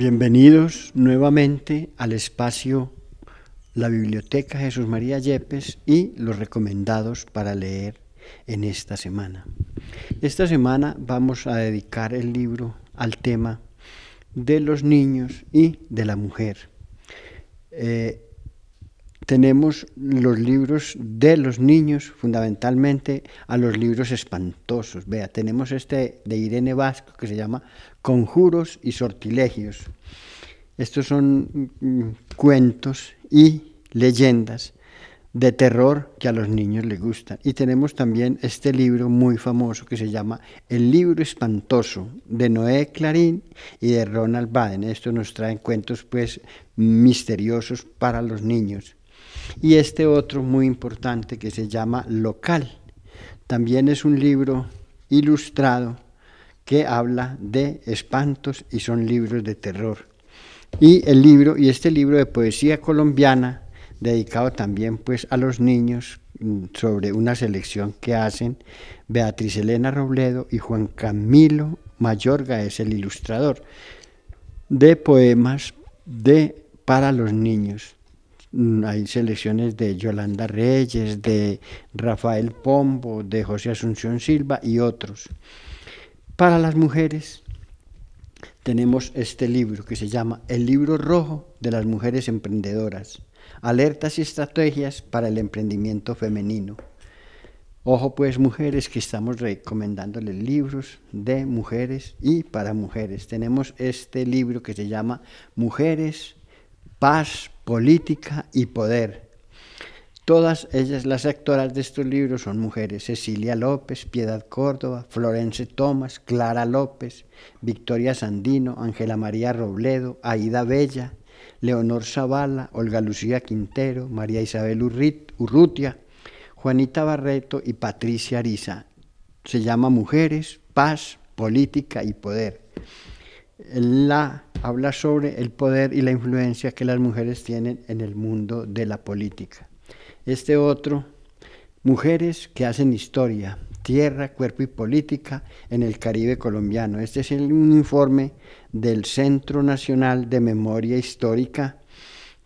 Bienvenidos nuevamente al espacio La Biblioteca Jesús María Yepes y los recomendados para leer en esta semana. Esta semana vamos a dedicar el libro al tema de los niños y de la mujer. Eh, tenemos los libros de los niños, fundamentalmente a los libros espantosos. Vea, tenemos este de Irene Vasco que se llama Conjuros y Sortilegios. Estos son mm, cuentos y leyendas de terror que a los niños les gustan. Y tenemos también este libro muy famoso que se llama El libro espantoso de Noé Clarín y de Ronald Baden. Esto nos trae cuentos pues misteriosos para los niños. Y este otro muy importante que se llama Local. También es un libro ilustrado que habla de espantos y son libros de terror. Y el libro y este libro de poesía colombiana dedicado también pues a los niños mm, sobre una selección que hacen Beatriz Elena Robledo y Juan Camilo Mayorga es el ilustrador de poemas de para los niños. Mm, hay selecciones de Yolanda Reyes, de Rafael Pombo, de José Asunción Silva y otros. Para las mujeres tenemos este libro que se llama El libro rojo de las mujeres emprendedoras, alertas y estrategias para el emprendimiento femenino. Ojo pues mujeres que estamos recomendándoles libros de mujeres y para mujeres. Tenemos este libro que se llama Mujeres, Paz, política y poder. Todas ellas las actoras de estos libros son mujeres, Cecilia López, Piedad Córdoba, Florence Tomás, Clara López, Victoria Sandino, Ángela María Robledo, Aida Bella, Leonor Zavala, Olga Lucía Quintero, María Isabel Urrutia, Juanita Barreto y Patricia Ariza. Se llama Mujeres, Paz, Política y Poder. La habla sobre el poder y la influencia que las mujeres tienen en el mundo de la política. Este otro, Mujeres que hacen historia, tierra, cuerpo y política en el Caribe colombiano. Este es el, un informe del Centro Nacional de Memoria Histórica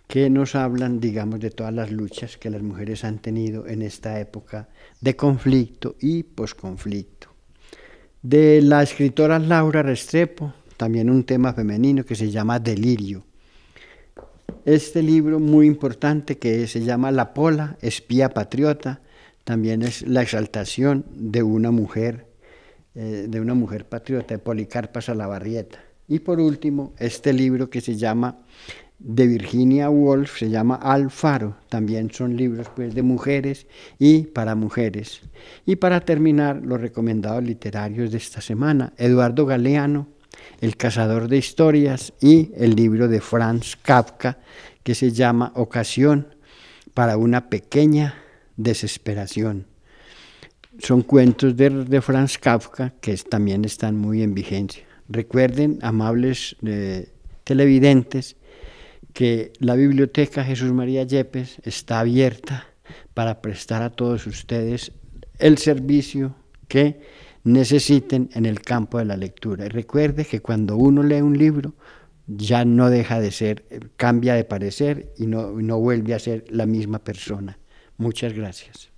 que nos hablan, digamos, de todas las luchas que las mujeres han tenido en esta época de conflicto y posconflicto. De la escritora Laura Restrepo, también un tema femenino que se llama Delirio. Este libro muy importante que se llama La Pola, Espía Patriota, también es la exaltación de una mujer, eh, de una mujer patriota, de Policarpa Salabarrieta. Y por último, este libro que se llama de Virginia Woolf, se llama Alfaro, también son libros pues, de mujeres y para mujeres. Y para terminar, los recomendados literarios de esta semana, Eduardo Galeano, el cazador de historias y el libro de Franz Kafka que se llama Ocasión para una pequeña desesperación. Son cuentos de, Franz Kafka que también están muy en vigencia. Recuerden, amables eh, televidentes, que la biblioteca Jesús María Yepes está abierta para prestar a todos ustedes el servicio que necesiten en el campo de la lectura. Y recuerde que cuando uno lee un libro, ya no deja de ser, cambia de parecer y no, no vuelve a ser la misma persona. Muchas gracias.